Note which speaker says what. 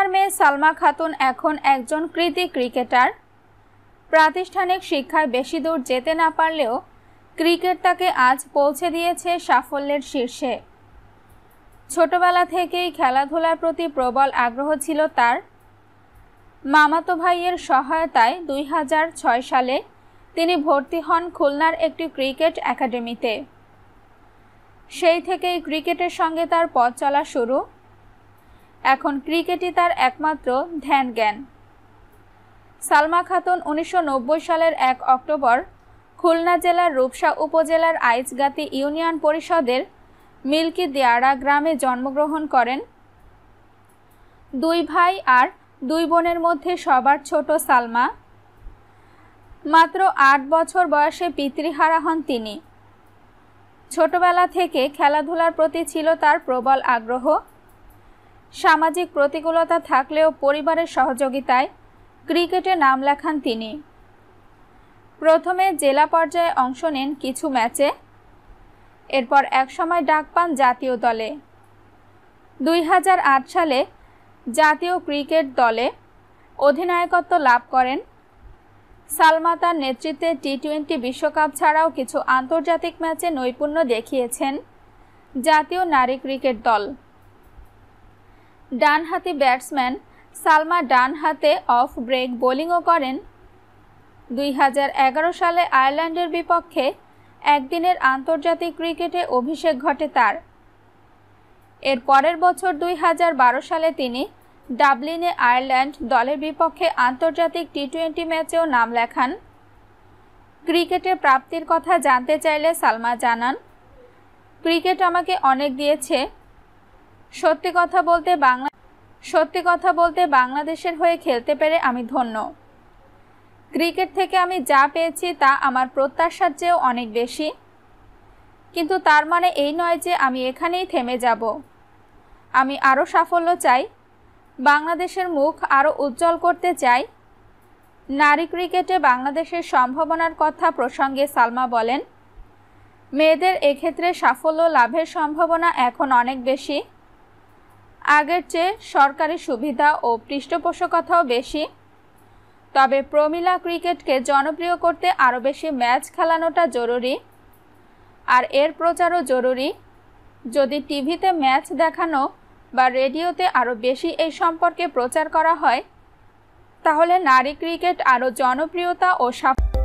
Speaker 1: আপনার মেয়ে সালমা খাতুন এখন একজন কৃতি ক্রিকেটার প্রাতিষ্ঠানিক শিক্ষায় বেশি দূর যেতে না পারলেও ক্রিকেট তাকে আজ পৌঁছে দিয়েছে সাফল্যের শীর্ষে ছোটবেলা থেকেই খেলাধুলার প্রতি প্রবল আগ্রহ ছিল তার মামাতো ভাইয়ের সহায়তায় দুই সালে তিনি ভর্তি হন খুলনার একটি ক্রিকেট একাডেমিতে সেই থেকেই ক্রিকেটের সঙ্গে তার পথ চলা শুরু এখন ক্রিকেটই তার একমাত্র ধ্যান জ্ঞান সালমা খাতুন উনিশশো সালের এক অক্টোবর খুলনা জেলার রূপসা উপজেলার আইচগাতি ইউনিয়ন পরিষদের মিল্কি দেয়ারা গ্রামে জন্মগ্রহণ করেন দুই ভাই আর দুই বোনের মধ্যে সবার ছোট সালমা মাত্র আট বছর বয়সে পিতৃহারা হন তিনি ছোটবেলা থেকে খেলাধুলার প্রতি ছিল তার প্রবল আগ্রহ সামাজিক প্রতিকূলতা থাকলেও পরিবারের সহযোগিতায় ক্রিকেটে নাম লেখান তিনি প্রথমে জেলা পর্যায়ে অংশ নেন কিছু ম্যাচে এরপর একসময় ডাক পান জাতীয় দলে দুই সালে জাতীয় ক্রিকেট দলে অধিনায়কত্ব লাভ করেন সালমা তার নেতৃত্বে টি টোয়েন্টি বিশ্বকাপ ছাড়াও কিছু আন্তর্জাতিক ম্যাচে নৈপুণ্য দেখিয়েছেন জাতীয় নারী ক্রিকেট দল ডানহাতি ব্যাটসম্যান সালমা ডান হাতে অফ ব্রেক বোলিংও করেন দুই সালে আয়ারল্যান্ডের বিপক্ষে একদিনের আন্তর্জাতিক ক্রিকেটে অভিষেক ঘটে তার এর পরের বছর দুই সালে তিনি ডাবলিনে আয়ারল্যান্ড দলের বিপক্ষে আন্তর্জাতিক টি টোয়েন্টি ম্যাচেও নাম লেখান ক্রিকেটে প্রাপ্তির কথা জানতে চাইলে সালমা জানান ক্রিকেট আমাকে অনেক দিয়েছে সত্যি কথা বলতে বাংলা সত্যি কথা বলতে বাংলাদেশের হয়ে খেলতে পেরে আমি ধন্য ক্রিকেট থেকে আমি যা পেয়েছি তা আমার প্রত্যাশার চেয়েও অনেক বেশি কিন্তু তার মানে এই নয় যে আমি এখানেই থেমে যাব আমি আরও সাফল্য চাই বাংলাদেশের মুখ আরও উজ্জ্বল করতে চাই নারী ক্রিকেটে বাংলাদেশের সম্ভাবনার কথা প্রসঙ্গে সালমা বলেন মেয়েদের এক্ষেত্রে সাফল্য লাভের সম্ভাবনা এখন অনেক বেশি আগের চেয়ে সরকারি সুবিধা ও পৃষ্ঠপোষকতাও বেশি তবে প্রমিলা ক্রিকেটকে জনপ্রিয় করতে আরও বেশি ম্যাচ খেলানোটা জরুরি আর এর প্রচারও জরুরি যদি টিভিতে ম্যাচ দেখানো বা রেডিওতে আরও বেশি এই সম্পর্কে প্রচার করা হয় তাহলে নারী ক্রিকেট আরও জনপ্রিয়তা ও সাফল্য